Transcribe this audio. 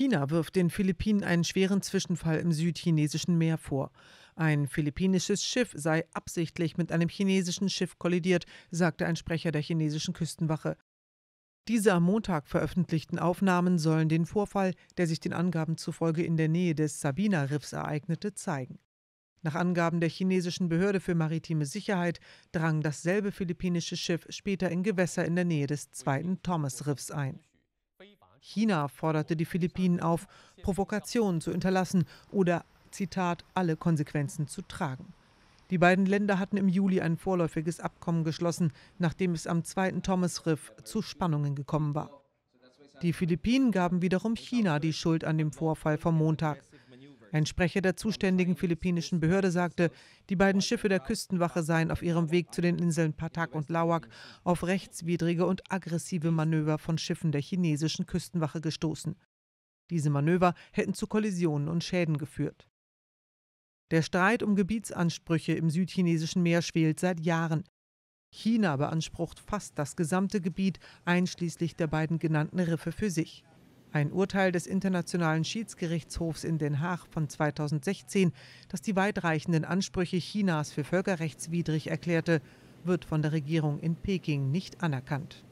China wirft den Philippinen einen schweren Zwischenfall im südchinesischen Meer vor. Ein philippinisches Schiff sei absichtlich mit einem chinesischen Schiff kollidiert, sagte ein Sprecher der chinesischen Küstenwache. Diese am Montag veröffentlichten Aufnahmen sollen den Vorfall, der sich den Angaben zufolge in der Nähe des Sabina-Riffs ereignete, zeigen. Nach Angaben der chinesischen Behörde für maritime Sicherheit drang dasselbe philippinische Schiff später in Gewässer in der Nähe des zweiten Thomas-Riffs ein. China forderte die Philippinen auf, Provokationen zu unterlassen oder, Zitat, alle Konsequenzen zu tragen. Die beiden Länder hatten im Juli ein vorläufiges Abkommen geschlossen, nachdem es am zweiten Thomas Riff zu Spannungen gekommen war. Die Philippinen gaben wiederum China die Schuld an dem Vorfall vom Montag. Ein Sprecher der zuständigen philippinischen Behörde sagte, die beiden Schiffe der Küstenwache seien auf ihrem Weg zu den Inseln Patak und Lawak auf rechtswidrige und aggressive Manöver von Schiffen der chinesischen Küstenwache gestoßen. Diese Manöver hätten zu Kollisionen und Schäden geführt. Der Streit um Gebietsansprüche im südchinesischen Meer schwelt seit Jahren. China beansprucht fast das gesamte Gebiet, einschließlich der beiden genannten Riffe für sich. Ein Urteil des Internationalen Schiedsgerichtshofs in Den Haag von 2016, das die weitreichenden Ansprüche Chinas für völkerrechtswidrig erklärte, wird von der Regierung in Peking nicht anerkannt.